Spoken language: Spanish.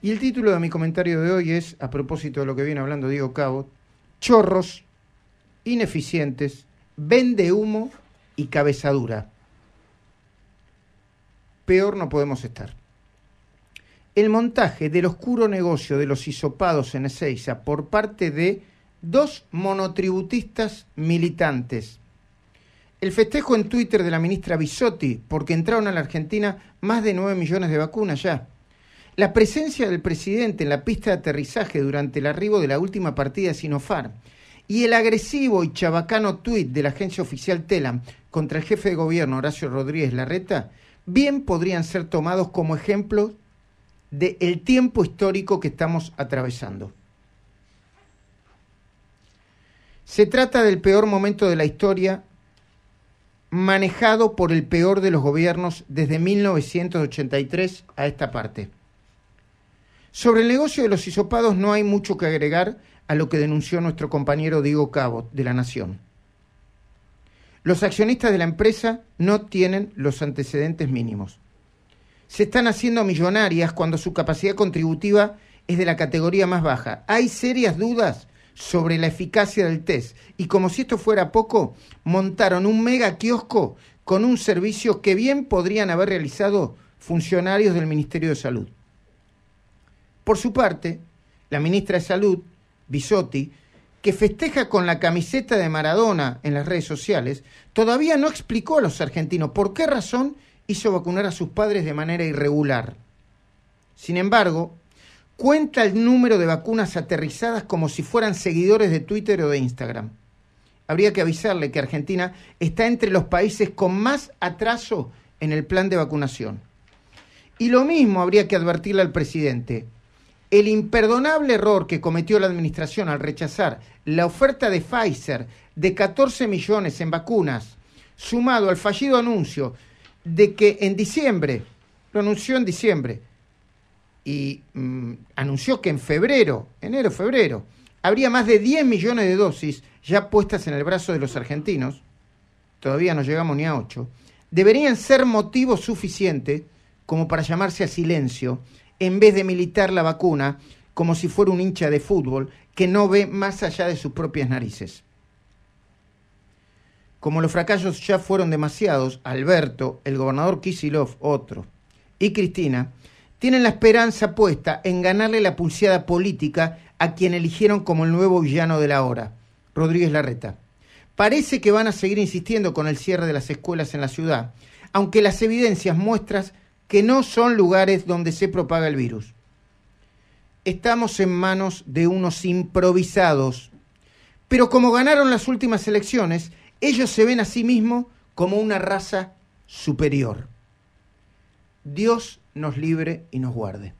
Y el título de mi comentario de hoy es, a propósito de lo que viene hablando Diego Cabo, chorros, ineficientes, vende humo y cabezadura. Peor no podemos estar. El montaje del oscuro negocio de los hisopados en Ezeiza por parte de dos monotributistas militantes. El festejo en Twitter de la ministra Bisotti porque entraron a la Argentina más de 9 millones de vacunas ya la presencia del presidente en la pista de aterrizaje durante el arribo de la última partida de Sinofar y el agresivo y chabacano tuit de la agencia oficial TELAM contra el jefe de gobierno Horacio Rodríguez Larreta bien podrían ser tomados como ejemplos del tiempo histórico que estamos atravesando. Se trata del peor momento de la historia manejado por el peor de los gobiernos desde 1983 a esta parte. Sobre el negocio de los hisopados no hay mucho que agregar a lo que denunció nuestro compañero Diego Cabo de La Nación. Los accionistas de la empresa no tienen los antecedentes mínimos. Se están haciendo millonarias cuando su capacidad contributiva es de la categoría más baja. Hay serias dudas sobre la eficacia del test y como si esto fuera poco, montaron un mega kiosco con un servicio que bien podrían haber realizado funcionarios del Ministerio de Salud. Por su parte, la ministra de Salud, Bisotti, que festeja con la camiseta de Maradona en las redes sociales, todavía no explicó a los argentinos por qué razón hizo vacunar a sus padres de manera irregular. Sin embargo, cuenta el número de vacunas aterrizadas como si fueran seguidores de Twitter o de Instagram. Habría que avisarle que Argentina está entre los países con más atraso en el plan de vacunación. Y lo mismo habría que advertirle al presidente el imperdonable error que cometió la administración al rechazar la oferta de Pfizer de 14 millones en vacunas, sumado al fallido anuncio de que en diciembre, lo anunció en diciembre, y mm, anunció que en febrero, enero, febrero, habría más de 10 millones de dosis ya puestas en el brazo de los argentinos, todavía no llegamos ni a 8, deberían ser motivo suficiente como para llamarse a silencio en vez de militar la vacuna como si fuera un hincha de fútbol que no ve más allá de sus propias narices. Como los fracasos ya fueron demasiados, Alberto, el gobernador Kisilov, otro, y Cristina, tienen la esperanza puesta en ganarle la pulseada política a quien eligieron como el nuevo villano de la hora, Rodríguez Larreta. Parece que van a seguir insistiendo con el cierre de las escuelas en la ciudad, aunque las evidencias muestran que no son lugares donde se propaga el virus. Estamos en manos de unos improvisados, pero como ganaron las últimas elecciones, ellos se ven a sí mismos como una raza superior. Dios nos libre y nos guarde.